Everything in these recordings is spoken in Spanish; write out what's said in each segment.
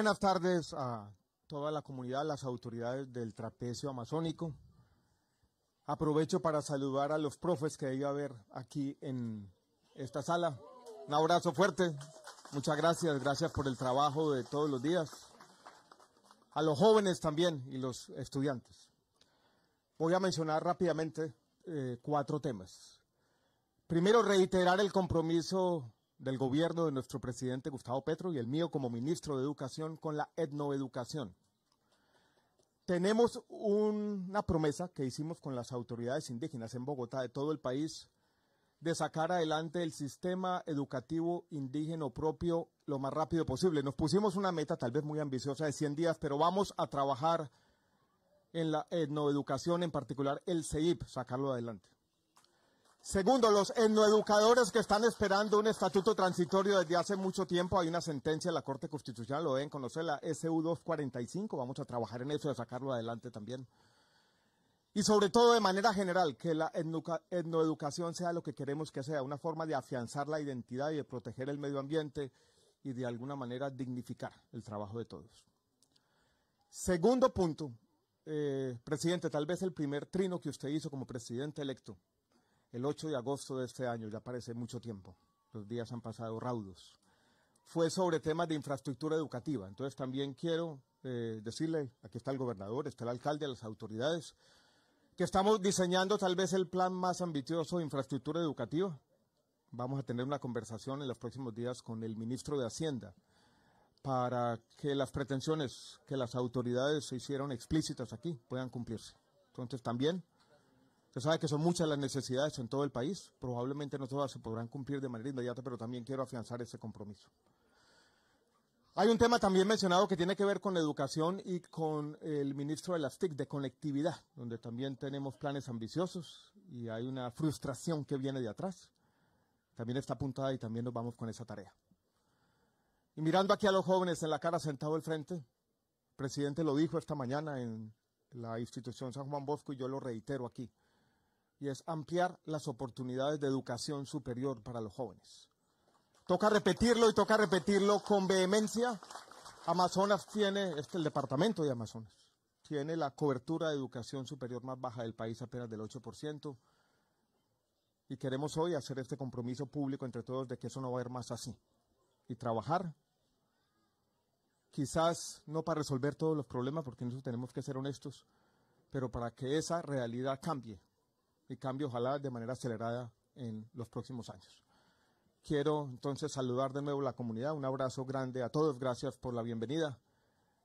buenas tardes a toda la comunidad, las autoridades del trapecio amazónico. Aprovecho para saludar a los profes que ido a ver aquí en esta sala. Un abrazo fuerte. Muchas gracias, gracias por el trabajo de todos los días. A los jóvenes también y los estudiantes. Voy a mencionar rápidamente eh, cuatro temas. Primero, reiterar el compromiso del gobierno de nuestro presidente Gustavo Petro y el mío como ministro de Educación con la etnoeducación. Tenemos una promesa que hicimos con las autoridades indígenas en Bogotá, de todo el país, de sacar adelante el sistema educativo indígena propio lo más rápido posible. Nos pusimos una meta tal vez muy ambiciosa de 100 días, pero vamos a trabajar en la etnoeducación, en particular el CEIP, sacarlo adelante. Segundo, los etnoeducadores que están esperando un estatuto transitorio desde hace mucho tiempo, hay una sentencia de la Corte Constitucional, lo deben conocer, la SU245, vamos a trabajar en eso de sacarlo adelante también. Y sobre todo de manera general, que la etnoeducación sea lo que queremos que sea, una forma de afianzar la identidad y de proteger el medio ambiente y de alguna manera dignificar el trabajo de todos. Segundo punto, eh, presidente, tal vez el primer trino que usted hizo como presidente electo el 8 de agosto de este año, ya parece mucho tiempo, los días han pasado raudos, fue sobre temas de infraestructura educativa. Entonces también quiero eh, decirle, aquí está el gobernador, está el alcalde, las autoridades, que estamos diseñando tal vez el plan más ambicioso de infraestructura educativa. Vamos a tener una conversación en los próximos días con el ministro de Hacienda para que las pretensiones que las autoridades se hicieron explícitas aquí puedan cumplirse. Entonces también Usted sabe que son muchas las necesidades en todo el país, probablemente no todas se podrán cumplir de manera inmediata, pero también quiero afianzar ese compromiso. Hay un tema también mencionado que tiene que ver con la educación y con el ministro de las TIC, de conectividad, donde también tenemos planes ambiciosos y hay una frustración que viene de atrás. También está apuntada y también nos vamos con esa tarea. Y mirando aquí a los jóvenes en la cara sentado al frente, el presidente lo dijo esta mañana en la institución San Juan Bosco y yo lo reitero aquí y es ampliar las oportunidades de educación superior para los jóvenes. Toca repetirlo y toca repetirlo con vehemencia. Amazonas tiene, este el departamento de Amazonas, tiene la cobertura de educación superior más baja del país, apenas del 8%. Y queremos hoy hacer este compromiso público entre todos de que eso no va a ir más así. Y trabajar, quizás no para resolver todos los problemas, porque nosotros tenemos que ser honestos, pero para que esa realidad cambie y cambio ojalá de manera acelerada en los próximos años. Quiero entonces saludar de nuevo a la comunidad, un abrazo grande a todos, gracias por la bienvenida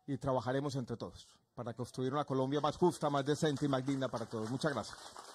y trabajaremos entre todos para construir una Colombia más justa, más decente y más digna para todos. Muchas gracias.